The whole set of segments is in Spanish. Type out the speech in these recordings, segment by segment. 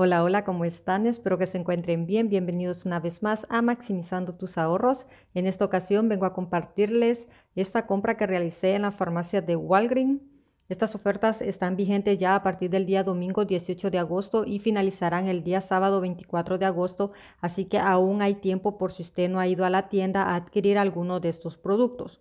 Hola, hola, ¿cómo están? Espero que se encuentren bien. Bienvenidos una vez más a Maximizando tus ahorros. En esta ocasión vengo a compartirles esta compra que realicé en la farmacia de Walgreens. Estas ofertas están vigentes ya a partir del día domingo 18 de agosto y finalizarán el día sábado 24 de agosto, así que aún hay tiempo por si usted no ha ido a la tienda a adquirir alguno de estos productos.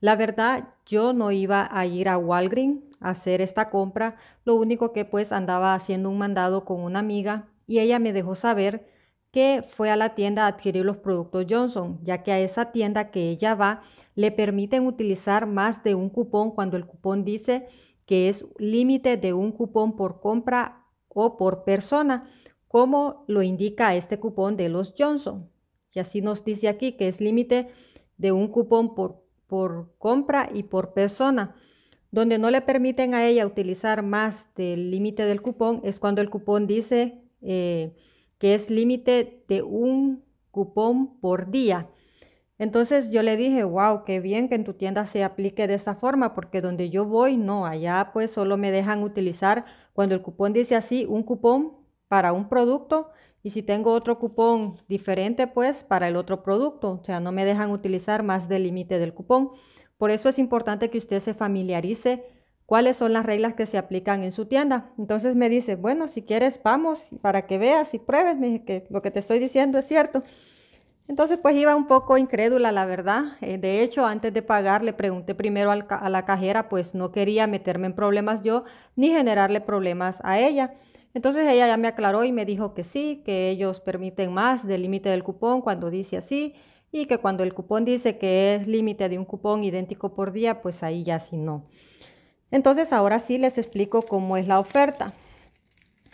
La verdad, yo no iba a ir a Walgreens hacer esta compra, lo único que pues andaba haciendo un mandado con una amiga y ella me dejó saber que fue a la tienda a adquirir los productos Johnson, ya que a esa tienda que ella va le permiten utilizar más de un cupón cuando el cupón dice que es límite de un cupón por compra o por persona, como lo indica este cupón de los Johnson. Y así nos dice aquí que es límite de un cupón por, por compra y por persona. Donde no le permiten a ella utilizar más del límite del cupón es cuando el cupón dice eh, que es límite de un cupón por día. Entonces yo le dije, wow, qué bien que en tu tienda se aplique de esa forma, porque donde yo voy, no, allá pues solo me dejan utilizar cuando el cupón dice así, un cupón para un producto y si tengo otro cupón diferente, pues para el otro producto, o sea, no me dejan utilizar más del límite del cupón. Por eso es importante que usted se familiarice cuáles son las reglas que se aplican en su tienda. Entonces me dice, bueno, si quieres, vamos para que veas y pruebes que lo que te estoy diciendo es cierto. Entonces pues iba un poco incrédula, la verdad. Eh, de hecho, antes de pagar le pregunté primero a la cajera, pues no quería meterme en problemas yo ni generarle problemas a ella. Entonces ella ya me aclaró y me dijo que sí, que ellos permiten más del límite del cupón cuando dice así y que cuando el cupón dice que es límite de un cupón idéntico por día, pues ahí ya sí no. Entonces ahora sí les explico cómo es la oferta.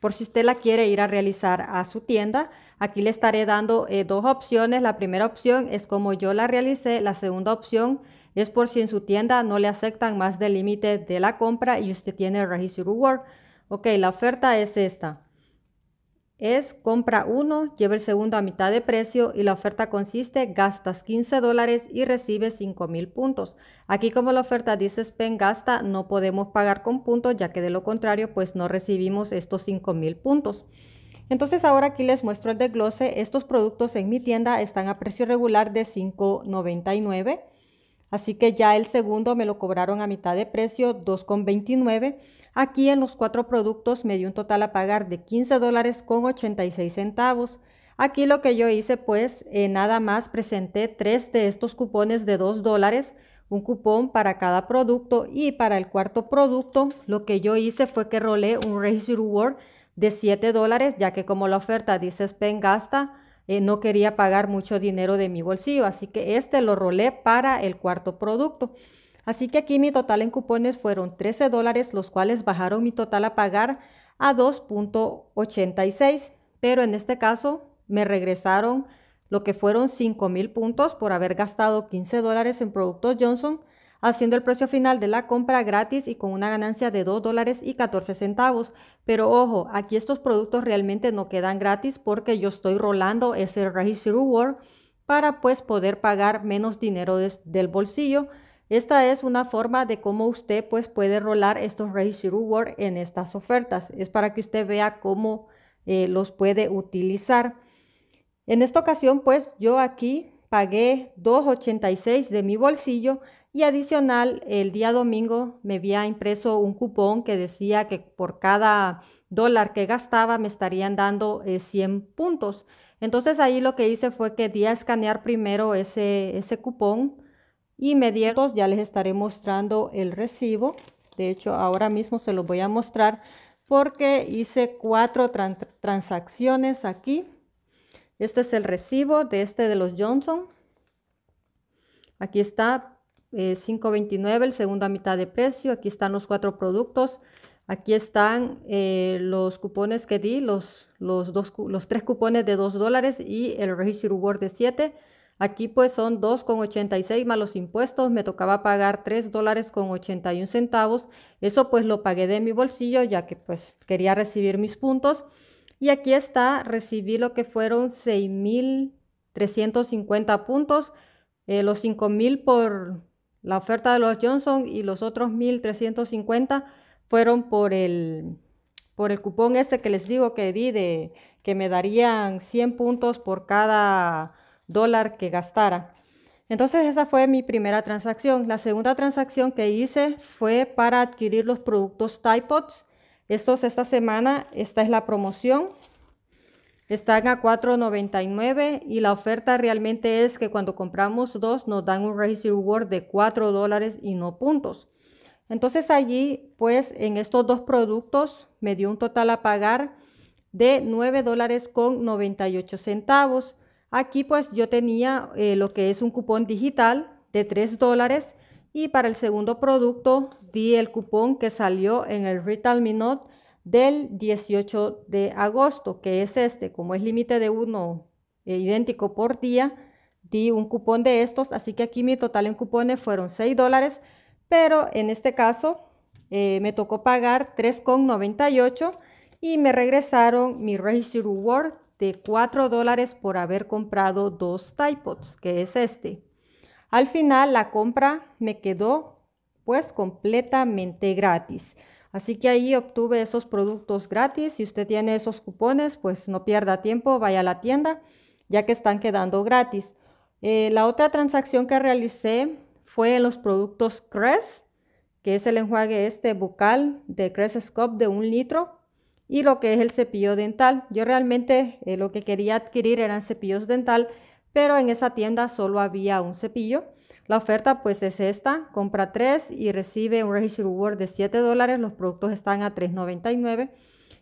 Por si usted la quiere ir a realizar a su tienda, aquí le estaré dando eh, dos opciones. La primera opción es como yo la realicé, la segunda opción es por si en su tienda no le aceptan más del límite de la compra y usted tiene el Registro Reward. Ok, la oferta es esta es compra uno, lleva el segundo a mitad de precio y la oferta consiste gastas 15 dólares y recibes 5 mil puntos. Aquí como la oferta dice Spend Gasta, no podemos pagar con puntos ya que de lo contrario pues no recibimos estos 5,000 mil puntos. Entonces ahora aquí les muestro el desglose. Estos productos en mi tienda están a precio regular de $5.99. Así que ya el segundo me lo cobraron a mitad de precio, 2,29. Aquí en los cuatro productos me dio un total a pagar de 15 dólares con 86 centavos. Aquí lo que yo hice, pues eh, nada más presenté tres de estos cupones de 2 dólares, un cupón para cada producto y para el cuarto producto lo que yo hice fue que rolé un Raise Reward de 7 dólares, ya que como la oferta dice Spend Gasta, eh, no quería pagar mucho dinero de mi bolsillo, así que este lo rolé para el cuarto producto. Así que aquí mi total en cupones fueron 13 dólares, los cuales bajaron mi total a pagar a 2.86, pero en este caso me regresaron lo que fueron 5 mil puntos por haber gastado 15 dólares en productos Johnson haciendo el precio final de la compra gratis y con una ganancia de 2 dólares y 14 centavos. Pero ojo, aquí estos productos realmente no quedan gratis porque yo estoy rolando ese Registro Reward para pues poder pagar menos dinero del bolsillo. Esta es una forma de cómo usted pues puede rolar estos Registro Reward en estas ofertas. Es para que usted vea cómo eh, los puede utilizar. En esta ocasión pues yo aquí pagué 2.86 de mi bolsillo y adicional, el día domingo me había impreso un cupón que decía que por cada dólar que gastaba me estarían dando 100 eh, puntos. Entonces ahí lo que hice fue que di a escanear primero ese, ese cupón y me ya les estaré mostrando el recibo. De hecho, ahora mismo se los voy a mostrar porque hice cuatro transacciones aquí. Este es el recibo de este de los Johnson. Aquí está 5.29, eh, el segundo a mitad de precio. Aquí están los cuatro productos. Aquí están eh, los cupones que di, los, los, dos, los tres cupones de 2 dólares y el registro word de 7. Aquí pues son 2,86 más los impuestos, me tocaba pagar 3 dólares con 81 centavos. Eso pues lo pagué de mi bolsillo ya que pues quería recibir mis puntos. Y aquí está, recibí lo que fueron 6.350 puntos, eh, los 5.000 por la oferta de los Johnson y los otros 1.350 fueron por el, por el cupón ese que les digo que di, de, que me darían 100 puntos por cada dólar que gastara. Entonces esa fue mi primera transacción. La segunda transacción que hice fue para adquirir los productos Typods. Estos esta semana, esta es la promoción. Están a 4.99 y la oferta realmente es que cuando compramos dos nos dan un Race word de 4 dólares y no puntos. Entonces allí, pues en estos dos productos me dio un total a pagar de 9 dólares con 98 centavos. Aquí pues yo tenía eh, lo que es un cupón digital de 3 dólares y para el segundo producto di el cupón que salió en el Retail minute del 18 de agosto, que es este, como es límite de uno eh, idéntico por día, di un cupón de estos, así que aquí mi total en cupones fueron 6 dólares, pero en este caso eh, me tocó pagar 3,98 y me regresaron mi Register Reward de 4 dólares por haber comprado dos Typods, que es este. Al final la compra me quedó pues completamente gratis. Así que ahí obtuve esos productos gratis. Si usted tiene esos cupones, pues no pierda tiempo, vaya a la tienda, ya que están quedando gratis. Eh, la otra transacción que realicé fue en los productos Crest, que es el enjuague este bucal de Crest Scope de un litro y lo que es el cepillo dental. Yo realmente eh, lo que quería adquirir eran cepillos dental, pero en esa tienda solo había un cepillo. La oferta pues es esta, compra 3 y recibe un Registro Reward de 7 dólares, los productos están a 3.99.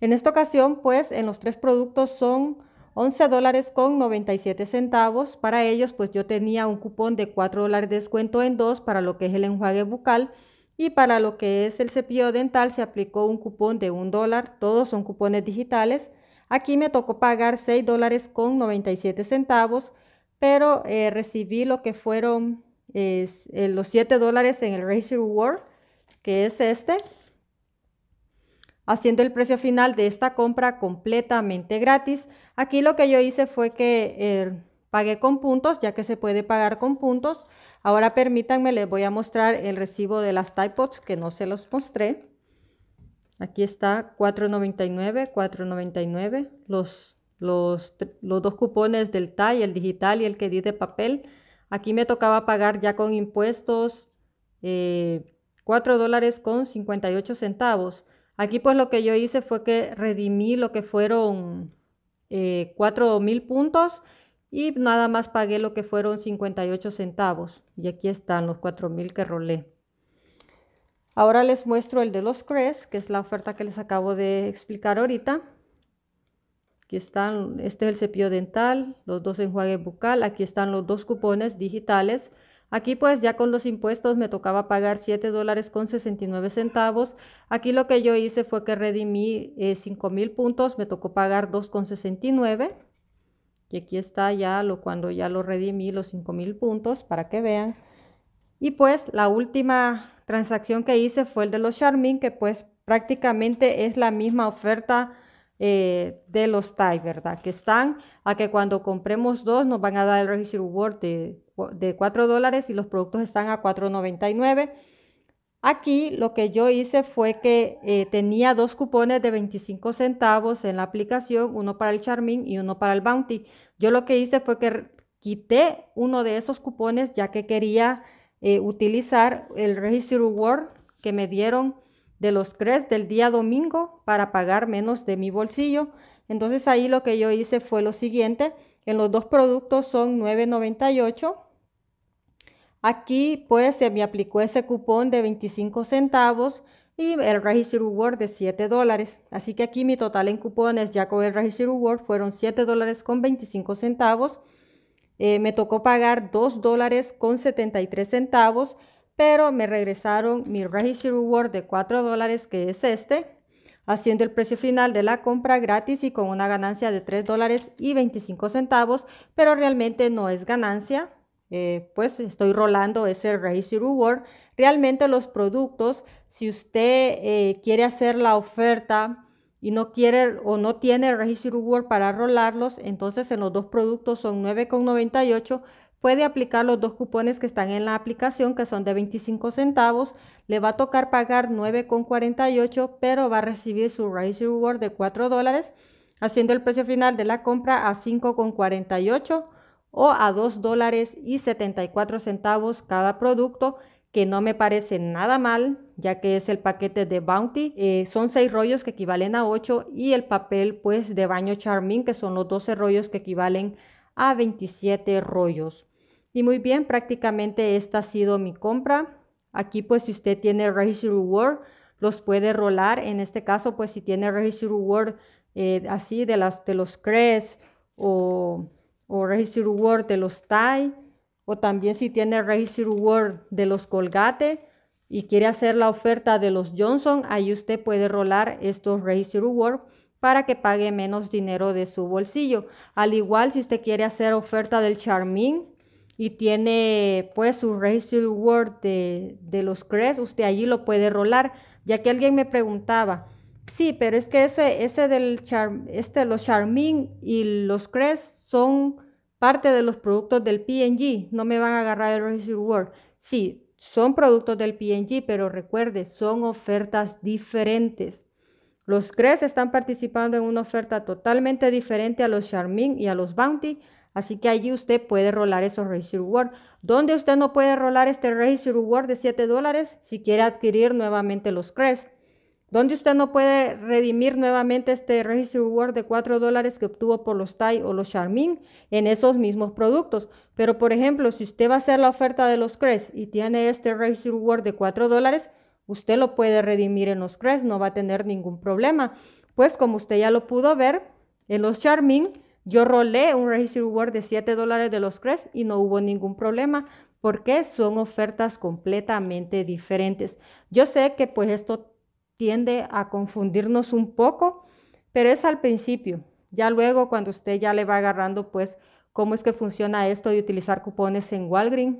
En esta ocasión pues en los tres productos son 11 dólares con 97 centavos. Para ellos pues yo tenía un cupón de 4 dólares de descuento en dos para lo que es el enjuague bucal. Y para lo que es el cepillo dental se aplicó un cupón de 1 dólar, todos son cupones digitales. Aquí me tocó pagar 6 dólares con 97 centavos, pero eh, recibí lo que fueron es, eh, los 7 dólares en el Racer World, que es este, haciendo el precio final de esta compra completamente gratis. Aquí lo que yo hice fue que eh, pagué con puntos, ya que se puede pagar con puntos. Ahora permítanme, les voy a mostrar el recibo de las Typods que no se los mostré. Aquí está 4.99, 4.99, los, dos cupones del TAI, el digital y el que di de papel. Aquí me tocaba pagar ya con impuestos 4 eh, dólares con 58 centavos. Aquí pues lo que yo hice fue que redimí lo que fueron 4 eh, mil puntos y nada más pagué lo que fueron 58 centavos. Y aquí están los 4 mil que rolé. Ahora les muestro el de los CRES, que es la oferta que les acabo de explicar ahorita. Aquí están, este es el cepillo dental, los dos enjuagues bucal, aquí están los dos cupones digitales. Aquí pues ya con los impuestos me tocaba pagar 7 dólares con 69 centavos. Aquí lo que yo hice fue que redimí eh, cinco mil puntos, me tocó pagar con 2,69. Y aquí está ya lo, cuando ya lo redimí los 5 mil puntos para que vean. Y pues la última transacción que hice fue el de los Charmin, que pues prácticamente es la misma oferta eh, de los TAI, ¿verdad? Que están a que cuando compremos dos nos van a dar el Registro Reward de, de 4 dólares y los productos están a 4.99. Aquí lo que yo hice fue que eh, tenía dos cupones de 25 centavos en la aplicación, uno para el Charmin y uno para el Bounty. Yo lo que hice fue que quité uno de esos cupones ya que quería eh, utilizar el register Reward que me dieron de los CRES del día domingo para pagar menos de mi bolsillo. Entonces ahí lo que yo hice fue lo siguiente, en los dos productos son 9.98. Aquí pues se me aplicó ese cupón de 25 centavos y el Register word de 7 dólares. Así que aquí mi total en cupones ya con el Register reward fueron 7 dólares con 25 centavos. Eh, me tocó pagar 2 dólares con 73 centavos pero me regresaron mi Registry Reward de 4 dólares, que es este, haciendo el precio final de la compra gratis y con una ganancia de 3 dólares y 25 centavos, pero realmente no es ganancia, eh, pues estoy rolando ese Register Reward. Realmente los productos, si usted eh, quiere hacer la oferta, y no quiere o no tiene Registry Reward para rolarlos, entonces en los dos productos son 9,98 puede aplicar los dos cupones que están en la aplicación, que son de 25 centavos. Le va a tocar pagar 9,48, pero va a recibir su Raise Reward de 4 dólares, haciendo el precio final de la compra a 5,48 o a 2 dólares y 74 centavos cada producto, que no me parece nada mal, ya que es el paquete de Bounty. Eh, son 6 rollos que equivalen a 8 y el papel pues de baño Charmin, que son los 12 rollos que equivalen a a 27 rollos. Y muy bien, prácticamente esta ha sido mi compra. Aquí pues si usted tiene Register word los puede rolar. En este caso pues si tiene Register word eh, así de, las, de los CRES o, o Register word de los TIE o también si tiene Register word de los Colgate y quiere hacer la oferta de los Johnson, ahí usted puede rolar estos Register word para que pague menos dinero de su bolsillo. Al igual, si usted quiere hacer oferta del Charmin y tiene pues su ratio word de, los CRES, usted allí lo puede rolar, ya que alguien me preguntaba. Sí, pero es que ese, ese del este, los Charmin y los CRES son parte de los productos del PNG, no me van a agarrar el residual Word. Sí, son productos del PNG, pero recuerde, son ofertas diferentes. Los CRES están participando en una oferta totalmente diferente a los Charmin y a los Bounty, así que allí usted puede rolar esos Registry Reward. Donde usted no puede rolar este Race Reward de 7 dólares si quiere adquirir nuevamente los CRES. Donde usted no puede redimir nuevamente este Registro Reward de 4 dólares que obtuvo por los TAI o los Charmin en esos mismos productos. Pero por ejemplo, si usted va a hacer la oferta de los CRES y tiene este Race Reward de 4 dólares, Usted lo puede redimir en los CREs, no va a tener ningún problema. Pues como usted ya lo pudo ver, en los Charmin yo rolé un Registry Reward de 7 dólares de los CREs y no hubo ningún problema porque son ofertas completamente diferentes. Yo sé que pues esto tiende a confundirnos un poco, pero es al principio. Ya luego cuando usted ya le va agarrando pues cómo es que funciona esto de utilizar cupones en Walgreens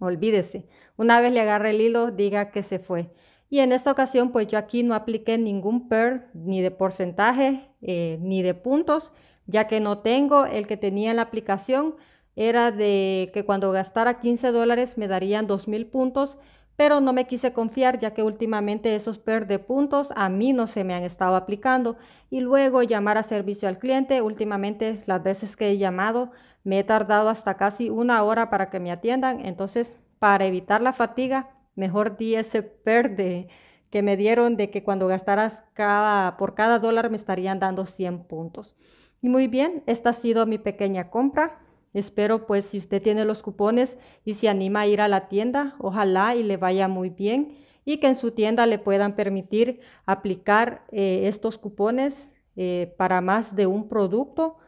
Olvídese. Una vez le agarre el hilo, diga que se fue. Y en esta ocasión, pues yo aquí no apliqué ningún PER, ni de porcentaje, eh, ni de puntos, ya que no tengo. El que tenía en la aplicación era de que cuando gastara 15 dólares me darían 2.000 puntos pero no me quise confiar ya que últimamente esos de puntos a mí no se me han estado aplicando y luego llamar a servicio al cliente, últimamente las veces que he llamado me he tardado hasta casi una hora para que me atiendan, entonces para evitar la fatiga mejor di ese perde que me dieron de que cuando gastaras cada, por cada dólar me estarían dando 100 puntos. Y muy bien, esta ha sido mi pequeña compra. Espero pues si usted tiene los cupones y se anima a ir a la tienda, ojalá y le vaya muy bien y que en su tienda le puedan permitir aplicar eh, estos cupones eh, para más de un producto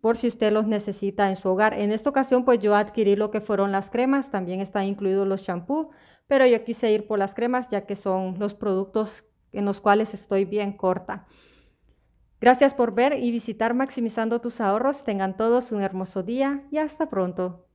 por si usted los necesita en su hogar. En esta ocasión, pues yo adquirí lo que fueron las cremas, también están incluidos los shampoos, pero yo quise ir por las cremas ya que son los productos en los cuales estoy bien corta. Gracias por ver y visitar Maximizando tus ahorros. Tengan todos un hermoso día y hasta pronto.